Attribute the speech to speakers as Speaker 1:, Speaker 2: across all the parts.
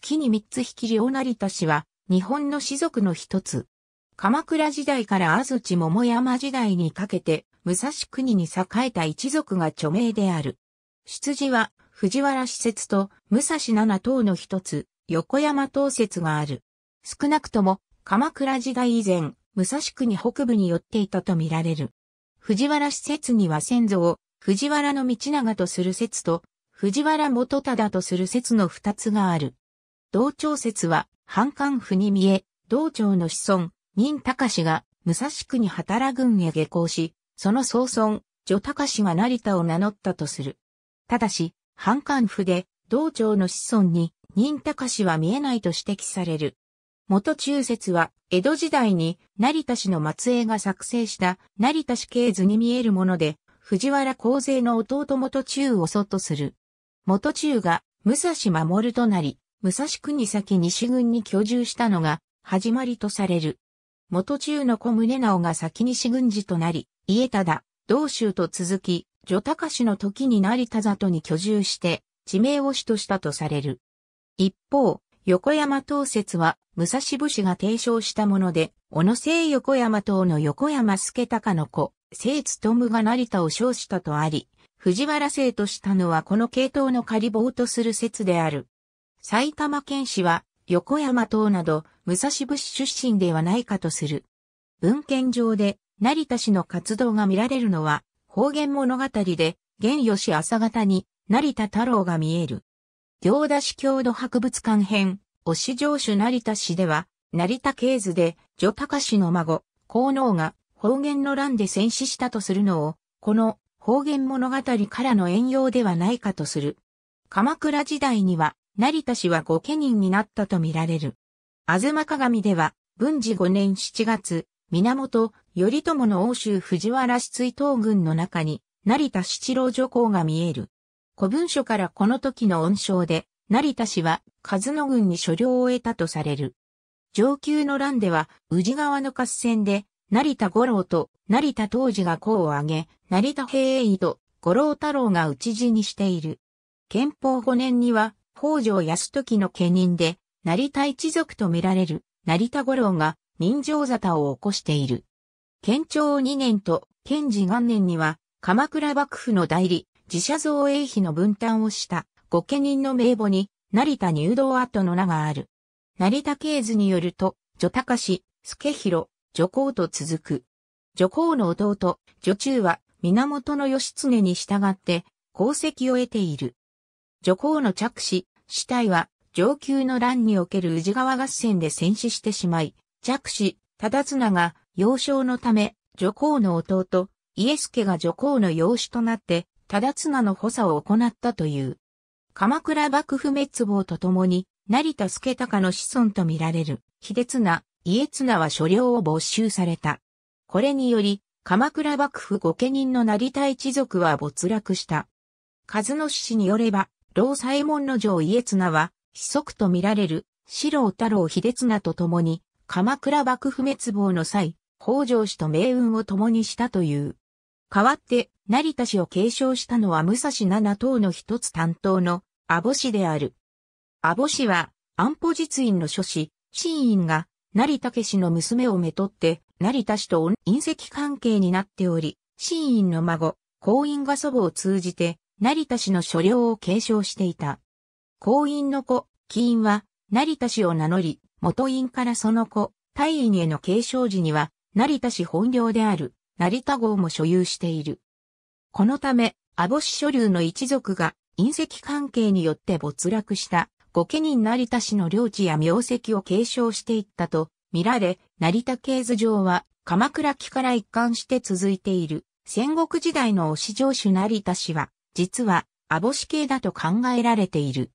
Speaker 1: 月に三つ引き両成田氏は、日本の士族の一つ。鎌倉時代から安土桃山時代にかけて、武蔵国に栄えた一族が著名である。出自は、藤原施設と武蔵七島の一つ、横山等説がある。少なくとも、鎌倉時代以前、武蔵国北部に寄っていたとみられる。藤原施設には先祖を、藤原道長とする説と、藤原元忠とする説の二つがある。同調説は、反感府に見え、同長の子孫、任隆が、武蔵区に働軍へ下校し、その総孫、女隆が成田を名乗ったとする。ただし、反感府で、同長の子孫に、任隆は見えないと指摘される。元中説は、江戸時代に成田氏の末裔が作成した成田氏系図に見えるもので、藤原光勢の弟元中を祖とする。元中が武蔵守となり、武蔵国先西軍に居住したのが始まりとされる。元中の小宗直が先西軍事となり、家忠、道州と続き、女高氏の時に成田里に居住して、地名を主としたとされる。一方、横山東説は、武蔵武士が提唱したもので、小野聖横山党の横山助隆の子、聖むが成田を称したとあり、藤原聖としたのはこの系統の仮棒とする説である。埼玉県市は横山等など武蔵武士出身ではないかとする。文献上で成田氏の活動が見られるのは方言物語で現吉朝方に成田太郎が見える。行田市郷土博物館編、推し上主成田市では、成田系図で、女高氏の孫、高能が方言の乱で戦死したとするのを、この方言物語からの遠用ではないかとする。鎌倉時代には、成田氏は御家人になったとみられる。吾妻鏡では、文治5年7月、源頼朝の欧州藤原市追討軍の中に、成田七郎女皇が見える。古文書からこの時の恩賞で、成田氏は、和野軍に所領を得たとされる。上級の乱では、宇治川の合戦で、成田五郎と成田当時が功を挙げ、成田平栄と五郎太郎が討ち死にしている。憲法5年には、北条泰時の家人で、成田一族と見られる、成田五郎が、人情沙汰を起こしている。県庁2年と、県治元年には、鎌倉幕府の代理、自社造営費の分担をした、御家人の名簿に、成田入道跡の名がある。成田経図によると、女高氏、助弘、女皇と続く。女皇の弟、女中は、源義経に従って、功績を得ている。女皇の着死、死体は上級の乱における宇治川合戦で戦死してしまい、着死、忠綱が幼少のため、女皇の弟、イエス家が女皇の養子となって、忠綱の補佐を行ったという。鎌倉幕府滅亡とともに、成田助隆の子孫とみられる、秀綱、家綱は所領を没収された。これにより、鎌倉幕府御家人の成田一族は没落した。数の氏によれば、老左衛門の城家綱は、子息と見られる、四郎太郎秀綱と共に、鎌倉幕府滅亡の際、北条氏と命運を共にしたという。代わって、成田氏を継承したのは武蔵七党の一つ担当の、阿保氏である。阿保氏は、安保実院の諸子、新院が、成田家氏の娘をめとって、成田氏と隕石関係になっており、新院の孫、公院が祖母を通じて、成田氏の所領を継承していた。後院の子、起因は、成田氏を名乗り、元院からその子、大院への継承時には、成田氏本領である、成田号も所有している。このため、阿保氏所流の一族が、隕石関係によって没落した、御家人成田氏の領地や名跡を継承していったと、見られ、成田系図上は、鎌倉期から一貫して続いている、戦国時代の推し城主成田氏は、実はボシ系だと考えられている。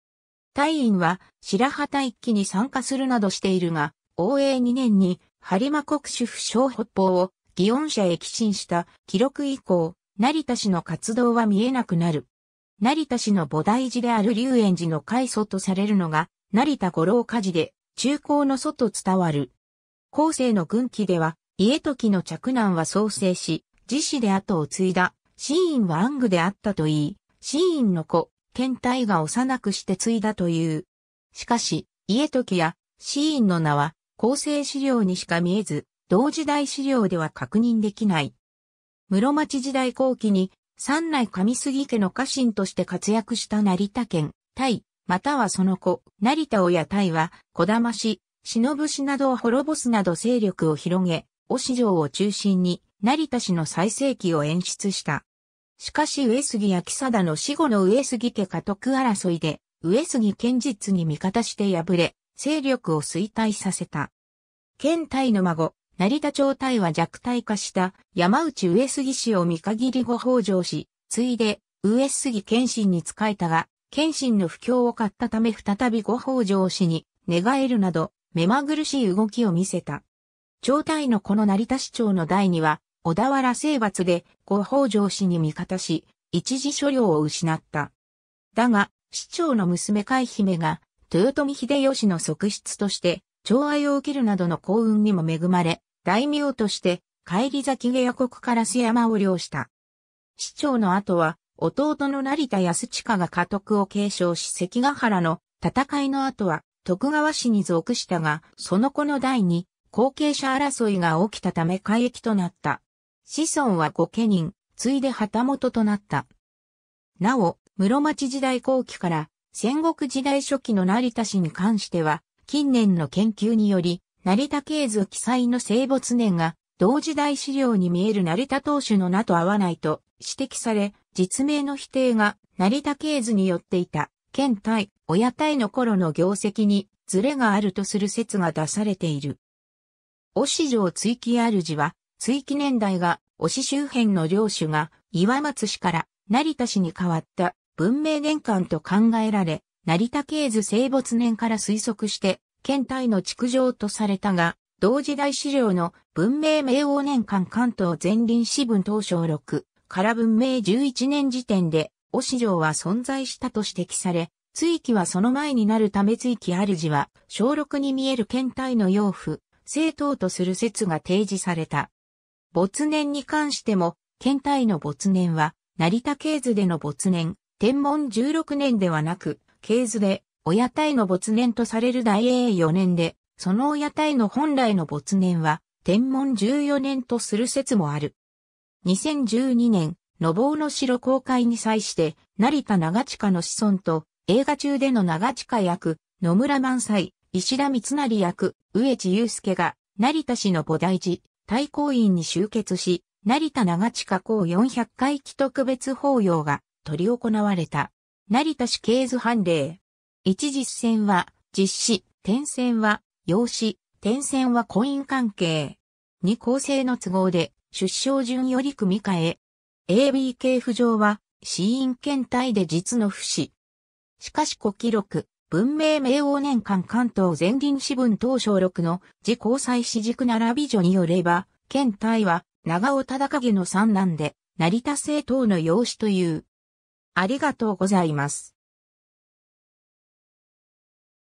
Speaker 1: 隊員は白旗一揆に参加するなどしているが、応永2年に播磨国主府小北方を祇園社へ寄進した記録以降、成田氏の活動は見えなくなる。成田氏の菩提寺である龍園寺の開祖とされるのが、成田五郎家事で、中高の祖と伝わる。後世の軍記では、家時の嫡男は創生し、自死で後を継いだシーンはアングであったといい、シーンの子、ケンタイが幼くして継いだという。しかし、家時やシーンの名は構成資料にしか見えず、同時代資料では確認できない。室町時代後期に三内上杉家の家臣として活躍した成田県、タイ、またはその子、成田親タイは、小玉氏、忍氏などを滅ぼすなど勢力を広げ、お市場を中心に成田氏の最盛期を演出した。しかし上杉や木貞の死後の上杉家家督争いで、上杉剣実に味方して敗れ、勢力を衰退させた。県隊の孫、成田町隊は弱体化した山内上杉氏を見限りご法上し、ついで上杉謙信に仕えたが、謙信の不況を買ったため再びご法上氏に寝返るなど、目まぐるしい動きを見せた。町隊のこの成田市長の代には、小田原征伐でご北条氏に味方し、一時所領を失った。だが、市長の娘海姫が、豊臣秀吉の側室として、寵愛を受けるなどの幸運にも恵まれ、大名として、帰り咲き下国から須山を領した。市長の後は、弟の成田康親が家督を継承し関ヶ原の戦いの後は、徳川氏に属したが、その子の代に、後継者争いが起きたため改易となった。子孫は御家人、ついで旗本となった。なお、室町時代後期から戦国時代初期の成田氏に関しては、近年の研究により、成田系図記載の生没年が、同時代資料に見える成田当主の名と合わないと指摘され、実名の否定が成田系図によっていた、県対親対の頃の業績にズレがあるとする説が出されている。押城追記主は、追記年代が、押周辺の領主が、岩松氏から成田氏に変わった文明年間と考えられ、成田経図生没年から推測して、県体の築城とされたが、同時代資料の文明明王年間関東全林支文当小6から文明11年時点で、押し城は存在したと指摘され、追記はその前になるため追記主は、小6に見える県体の養父、政党とする説が提示された。没年に関しても、県体の没年は、成田経図での没年、天文16年ではなく、経図で、親体の没年とされる大英4年で、その親体の本来の没年は、天文14年とする説もある。2012年、のぼうの城公開に際して、成田長近の子孫と、映画中での長近役、野村萬斎、石田三成役、植地雄介が、成田氏の菩提寺、大公院に集結し、成田長下校400回帰特別法要が取り行われた。成田市経図判例。一実践は実施、点線は用紙、点線は婚姻関係。二構成の都合で出生順より組み替え。ABK 浮上は死因検体で実の不死。しかし古記録、文明明王年間関東全林支分東小六の自交際四軸並び女によれば、県体は長尾忠景の三男で、成田政党の養子という。ありがとうございます。